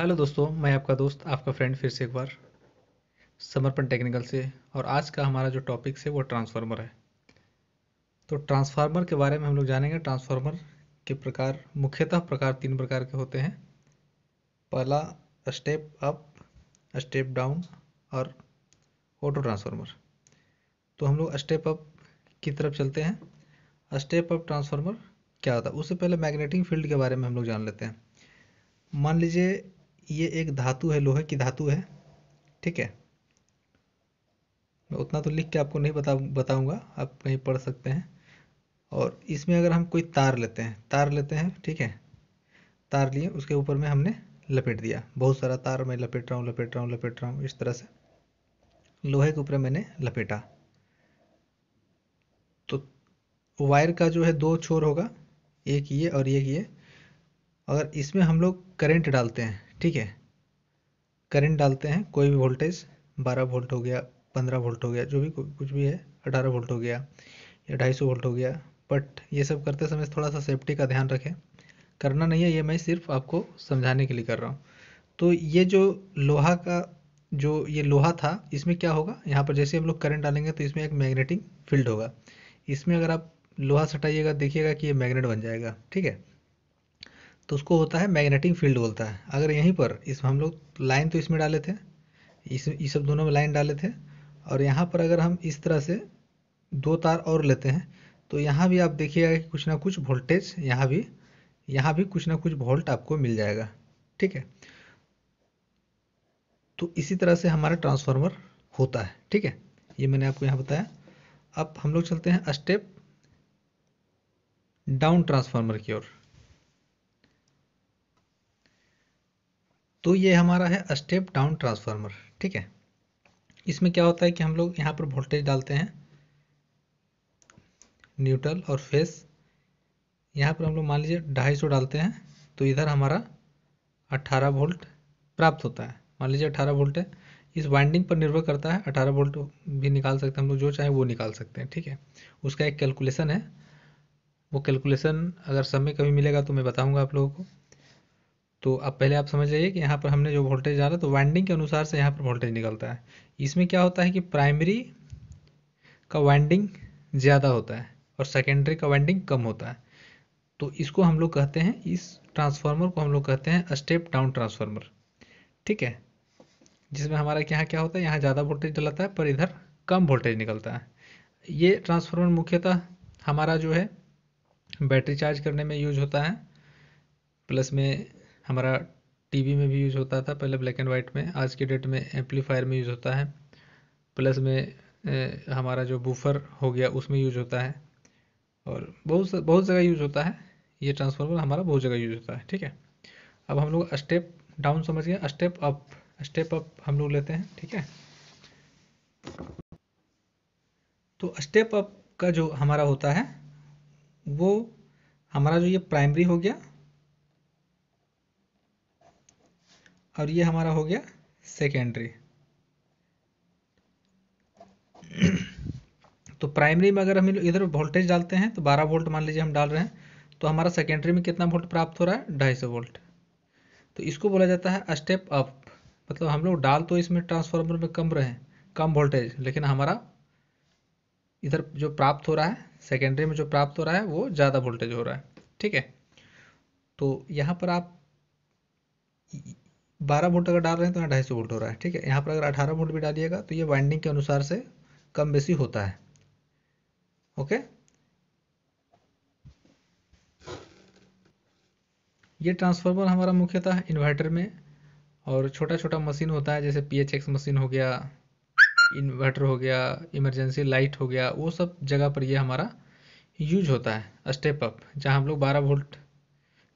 hello दोस्तों मैं आपका दोस्त आपका फ्रेंड फिर से एक बार समर्पण टेक्निकल से और आज का हमारा जो टॉपिक है वो ट्रांसफार्मर है तो ट्रांसफार्मर के बारे में हम लोग जानेंगे ट्रांसफार्मर के प्रकार मुख्यतः प्रकार तीन प्रकार के होते हैं पहला स्टेप अप स्टेप डाउन और ऑटो ट्रांसफार्मर तो हम लोग स्टेप अप की तरफ चलते हैं स्टेप अप ट्रांसफार्मर क्या होता है उससे पहले मैग्नेटिक फील्ड के बारे में हम लोग जान लेते हैं मान लीजिए ये एक धातु है लोहे की धातु है ठीक है मैं उतना तो लिख के आपको नहीं बता बताऊंगा आप कहीं पढ़ सकते हैं और इसमें अगर हम कोई तार लेते हैं तार लेते हैं ठीक है तार लिए उसके ऊपर में हमने लपेट दिया बहुत सारा तार मैं लपेट रहा हूँ लपेट रहा हूँ लपेट रहा हूँ इस तरह से लोहे के ऊपर मैंने लपेटा तो वायर का जो है दो छोर होगा एक ये और एक ये अगर इसमें हम लोग करेंट डालते हैं ठीक है करंट डालते हैं कोई भी वोल्टेज 12 वोल्ट हो गया 15 वोल्ट हो गया जो भी कुछ भी है 18 वोल्ट हो गया या सौ वोल्ट हो गया बट ये सब करते समय थोड़ा सा सेफ्टी का ध्यान रखें करना नहीं है ये मैं सिर्फ आपको समझाने के लिए कर रहा हूँ तो ये जो लोहा का जो ये लोहा था इसमें क्या होगा यहाँ पर जैसे हम लोग करंट डालेंगे तो इसमें एक मैग्नेटिक फील्ड होगा इसमें अगर आप लोहा सटाइएगा देखिएगा कि ये मैग्नेट बन जाएगा ठीक है तो उसको होता है मैग्नेटिक फील्ड बोलता है अगर यहीं पर इस हम लोग लाइन तो इसमें डाले थे इस ये सब दोनों में लाइन डाले थे और यहाँ पर अगर हम इस तरह से दो तार और लेते हैं तो यहाँ भी आप देखिएगा कि कुछ ना कुछ वोल्टेज यहाँ भी यहाँ भी कुछ ना कुछ वोल्ट आपको मिल जाएगा ठीक है तो इसी तरह से हमारा ट्रांसफार्मर होता है ठीक है ये मैंने आपको यहाँ बताया अब हम लोग चलते हैं स्टेप डाउन ट्रांसफार्मर की ओर तो ये हमारा है स्टेप डाउन ट्रांसफार्मर ठीक है इसमें क्या होता है कि हम लोग यहाँ पर वोल्टेज डालते हैं न्यूट्रल और फेस यहाँ पर हम लोग मान लीजिए ढाई सौ डालते हैं तो इधर हमारा अट्ठारह वोल्ट प्राप्त होता है मान लीजिए अट्ठारह वोल्ट है इस वाइंडिंग पर निर्भर करता है अठारह वोल्ट भी निकाल सकते हैं हम लोग जो चाहे वो निकाल सकते हैं ठीक है उसका एक कैलकुलेसन है वो कैलकुलेशन अगर समय कभी मिलेगा तो मैं बताऊँगा आप लोगों को तो अब पहले आप समझ लीजिए कि यहाँ पर हमने जो वोल्टेज डाला तो वाइंडिंग के अनुसार से यहाँ पर वोल्टेज निकलता है इसमें क्या होता है कि प्राइमरी का वाइंडिंग ज़्यादा होता है और सेकेंडरी का वाइंडिंग कम होता है तो इसको हम लोग कहते हैं इस ट्रांसफार्मर को हम लोग कहते हैं स्टेप डाउन ट्रांसफार्मर ठीक है जिसमें हमारा यहाँ क्या होता है यहाँ ज़्यादा वोल्टेज डलाता है पर इधर कम वोल्टेज निकलता है ये ट्रांसफार्मर मुख्यतः हमारा जो है बैटरी चार्ज करने में यूज होता है प्लस में हमारा टीवी में भी यूज़ होता था पहले ब्लैक एंड वाइट में आज के डेट में एम्पलीफायर में यूज़ होता है प्लस में ए, हमारा जो बूफर हो गया उसमें यूज होता है और बहुत बहुत जगह यूज होता है ये ट्रांसफार्मर हमारा बहुत जगह यूज होता है ठीक है अब हम लोग स्टेप डाउन समझ गए स्टेप अप स्टेप अप हम लोग लेते हैं ठीक है तो स्टेप अप का जो हमारा होता है वो हमारा जो ये प्राइमरी हो गया और ये हमारा हो गया सेकेंडरी तो प्राइमरी में अगर हम इधर वोल्टेज डालते हैं तो 12 वोल्ट मान लीजिए हम डाल रहे हैं तो हमारा सेकेंडरी में कितना वोल्ट प्राप्त हो रहा है ढाई सौ वोल्ट तो इसको बोला जाता है स्टेप अप मतलब हम लोग डाल तो इसमें ट्रांसफार्मर में कम रहे कम वोल्टेज लेकिन हमारा इधर जो प्राप्त हो रहा है सेकेंडरी में जो प्राप्त हो रहा है वो ज़्यादा वोल्टेज हो रहा है ठीक है तो यहाँ पर आप बारह वोल्ट अगर डाल रहे हैं तो यहाँ ढाई वोल्ट हो रहा है ठीक है यहाँ पर अगर अठारह वोल्ट भी डालिएगा तो ये वाइंडिंग के अनुसार से कम बेसी होता है ओके ये ट्रांसफार्मर हमारा मुख्यतः इन्वर्टर में और छोटा छोटा मशीन होता है जैसे पी मशीन हो गया इन्वर्टर हो गया इमरजेंसी लाइट हो गया वो सब जगह पर ये हमारा यूज होता है स्टेप अप जहाँ हम लोग 12 वोल्ट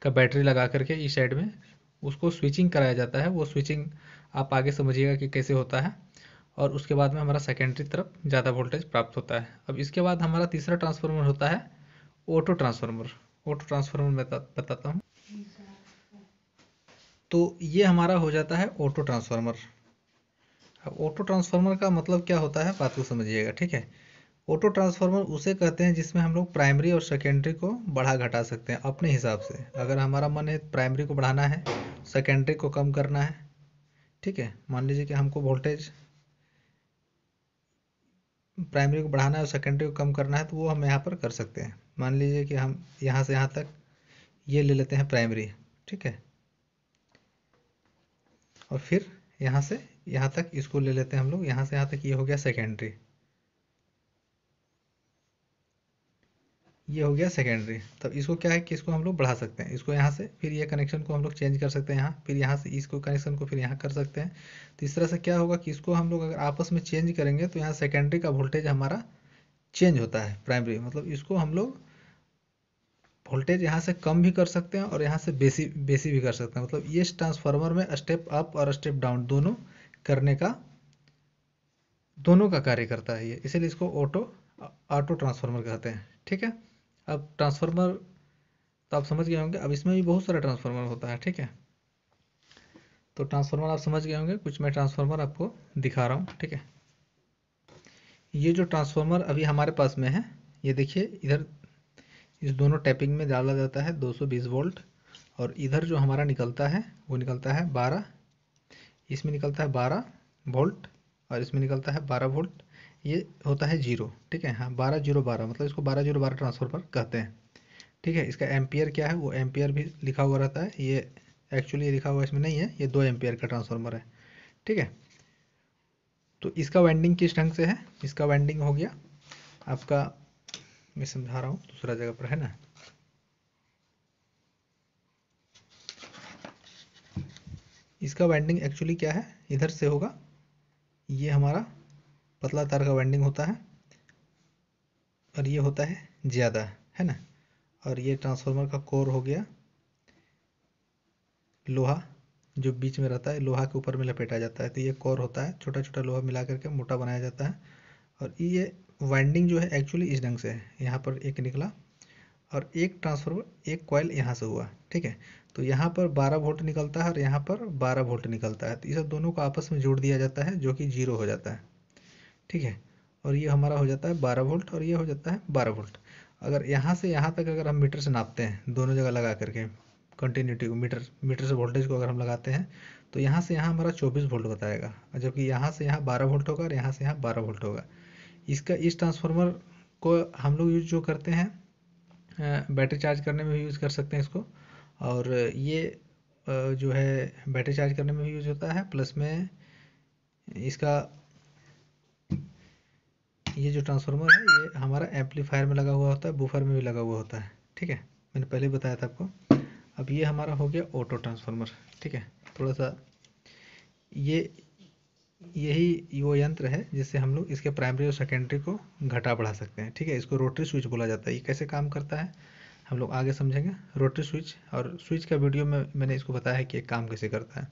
का बैटरी लगा करके इस साइड में उसको स्विचिंग कराया जाता है वो स्विचिंग आप आगे समझिएगा कि कैसे होता है और उसके बाद में हमारा सेकेंडरी तरफ ज़्यादा वोल्टेज प्राप्त होता है अब इसके बाद हमारा तीसरा ट्रांसफार्मर होता है ऑटो ट्रांसफार्मर ऑटो ट्रांसफार्मर बता, बताता हूँ तो ये हमारा हो जाता है ऑटो ट्रांसफार्मर अब ऑटो ट्रांसफार्मर का मतलब क्या होता है बात को समझिएगा ठीक है ऑटो ट्रांसफार्मर उसे कहते हैं जिसमें हम लोग प्राइमरी और सेकेंडरी को बढ़ा घटा सकते हैं अपने हिसाब से अगर हमारा मन है प्राइमरी को बढ़ाना है सेकेंडरी को कम करना है ठीक है मान लीजिए कि हमको वोल्टेज प्राइमरी को बढ़ाना है और सेकेंडरी को कम करना है तो वो हम यहाँ पर कर सकते हैं मान लीजिए कि हम यहाँ से यहाँ तक ये ले लेते हैं प्राइमरी ठीक है और फिर यहाँ से यहाँ तक इसको ले लेते हैं हम लोग यहाँ से यहाँ तक ये यह हो गया सेकेंडरी ये हो गया सेकेंडरी तब इसको क्या है कि इसको हम लोग बढ़ा सकते हैं इसको यहाँ से फिर ये कनेक्शन को हम लोग चेंज कर सकते हैं यहाँ फिर यहाँ से इसको कनेक्शन को फिर यहाँ कर सकते हैं तो इस तरह से क्या होगा कि इसको हम लोग अगर आपस में चेंज करेंगे तो यहाँ सेकेंडरी का वोल्टेज हमारा चेंज होता है प्राइमरी मतलब इसको हम लोग वोल्टेज यहाँ से कम भी कर सकते हैं और यहाँ से बेसी बेसी भी कर सकते हैं मतलब ये ट्रांसफार्मर में स्टेप अप और स्टेप डाउन दोनों करने का दोनों का कार्य करता है ये इसीलिए इसको ऑटो ऑटो ट्रांसफार्मर कहते हैं ठीक है अब ट्रांसफार्मर तो आप समझ गए होंगे अब इसमें भी बहुत सारा ट्रांसफार्मर होता है ठीक है तो ट्रांसफार्मर आप समझ गए होंगे कुछ मैं ट्रांसफार्मर आपको दिखा रहा हूँ ठीक है ये जो ट्रांसफार्मर अभी हमारे पास में है ये देखिए इधर इस दोनों टैपिंग में डाला जाता है 220 वोल्ट और इधर जो हमारा निकलता है वो निकलता है 12 इसमें निकलता है 12 वोल्ट और इसमें निकलता है 12 वोल्ट ये होता है जीरो ठीक है हाँ बारह जीरो बारह मतलब इसको बारह जीरो बारह ट्रांसफॉर्मर कहते हैं ठीक है इसका एम्पियर क्या है वो एम्पियर भी लिखा हुआ रहता है ये एक्चुअली लिखा हुआ इसमें नहीं है ये दो एम्पियर का ट्रांसफार्मर है ठीक है तो इसका वाइंडिंग किस ढंग से है इसका वाइंडिंग हो गया आपका मैं समझा रहा हूँ दूसरा जगह पर है ना इसका वाइंडिंग एक्चुअली क्या है इधर से होगा ये हमारा पतला तार का वाइंडिंग होता है और ये होता है ज़्यादा है ना और ये ट्रांसफार्मर का कोर हो गया लोहा जो बीच में रहता है लोहा के ऊपर में लपेटा जाता है तो ये कोर होता है छोटा छोटा लोहा मिला करके मोटा बनाया जाता है और ये वाइंडिंग जो है एक्चुअली इस ढंग से है यहाँ पर एक निकला और एक ट्रांसफार्मर एक कॉयल यहाँ से हुआ ठीक है तो यहाँ पर 12 वोल्ट निकलता है और यहाँ पर 12 वोल्ट निकलता है तो इसे दोनों को आपस में जोड़ दिया जाता है जो कि जीरो हो जाता है ठीक है और ये हमारा हो जाता है बारह वोल्ट और ये हो जाता है बारह वोल्ट अगर यहाँ से यहाँ तक अगर हम मीटर से नापते हैं दोनों जगह लगा करके कंटिन्यूटी को मीटर मीटर से वोल्टेज को अगर हम लगाते हैं तो यहाँ से यहाँ हमारा 24 वोल्ट बताएगा जबकि यहाँ से यहाँ 12 वोल्ट होगा और यहाँ से यहाँ 12 वोल्ट होगा इसका इस ट्रांसफार्मर को हम लोग यूज जो करते हैं बैटरी चार्ज करने में भी यूज़ कर सकते हैं इसको और ये जो है बैटरी चार्ज करने में भी यूज़ होता है प्लस में इसका ये जो ट्रांसफार्मर है ये हमारा एम्पलीफायर में लगा हुआ होता है बुफर में भी लगा हुआ होता है ठीक है मैंने पहले बताया था आपको अब ये हमारा हो गया ऑटो ट्रांसफार्मर ठीक है थोड़ा सा ये यही वो यंत्र है जिससे हम लोग इसके प्राइमरी और सेकेंडरी को घटा बढ़ा सकते हैं ठीक है इसको रोटरी स्विच बोला जाता है ये कैसे काम करता है हम लोग आगे समझेंगे रोटरी स्विच और स्विच का वीडियो में मैंने इसको बताया है कि एक काम कैसे करता है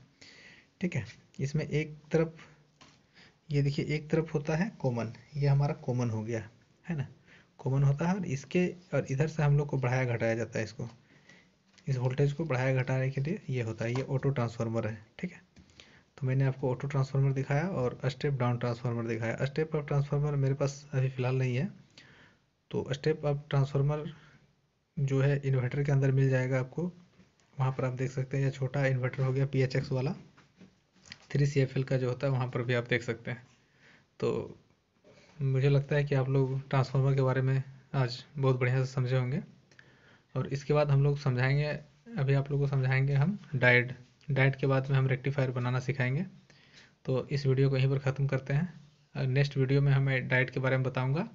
ठीक है इसमें एक तरफ ये देखिए एक तरफ होता है कॉमन ये हमारा कॉमन हो गया है ना कॉमन होता है और इसके और इधर से हम लोग को बढ़ाया घटाया जाता है इसको इस वोल्टेज को बढ़ाया घटाने के लिए ये होता है ये ऑटो ट्रांसफार्मर है ठीक है तो मैंने आपको ऑटो ट्रांसफार्मर दिखाया और स्टेप डाउन ट्रांसफार्मर दिखाया स्टेप अप ट्रांसफार्मर मेरे पास अभी फ़िलहाल नहीं है तो स्टेप अप ट्रांसफार्मर जो है इन्वर्टर के अंदर मिल जाएगा आपको वहाँ पर आप देख सकते हैं यह छोटा इन्वर्टर हो गया पी वाला थ्री सी एफ एल का जो होता है वहाँ पर भी आप देख सकते हैं तो मुझे लगता है कि आप लोग ट्रांसफार्मर के बारे में आज बहुत बढ़िया से समझे होंगे और इसके बाद हम लोग समझाएंगे अभी आप लोगों को समझाएंगे हम डाइट डाइट के बाद में हम रेक्टिफायर बनाना सिखाएंगे तो इस वीडियो को यहीं पर ख़त्म करते हैं नेक्स्ट वीडियो में हमें डाइट के बारे में बताऊंगा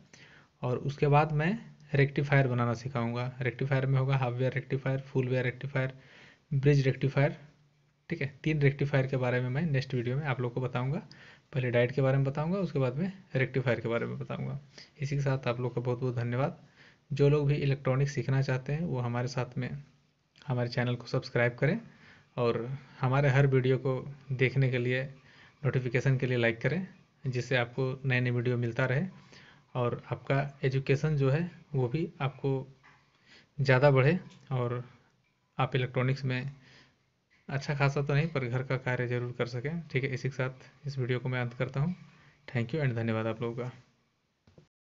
और उसके बाद मैं रेक्टिफायर बनाना सिखाऊंगा रेक्टिफायर में होगा half wave rectifier full wave rectifier bridge rectifier ठीक है तीन रेक्टिफायर के बारे में मैं नेक्स्ट वीडियो में आप लोग को बताऊंगा पहले डाइट के बारे में बताऊंगा उसके बाद में रेक्टिफायर के बारे में बताऊंगा इसी के साथ आप लोग का बहुत बहुत धन्यवाद जो लोग भी इलेक्ट्रॉनिक्स सीखना चाहते हैं वो हमारे साथ में हमारे चैनल को सब्सक्राइब करें और हमारे हर वीडियो को देखने के लिए नोटिफिकेशन के लिए लाइक करें जिससे आपको नए नए वीडियो मिलता रहे और आपका एजुकेशन जो है वो भी आपको ज़्यादा बढ़े और आप इलेक्ट्रॉनिक्स में अच्छा खासा तो नहीं पर घर का कार्य जरूर कर सकें ठीक है इसी के साथ इस वीडियो को मैं अंत करता हूँ थैंक यू एंड धन्यवाद आप लोगों का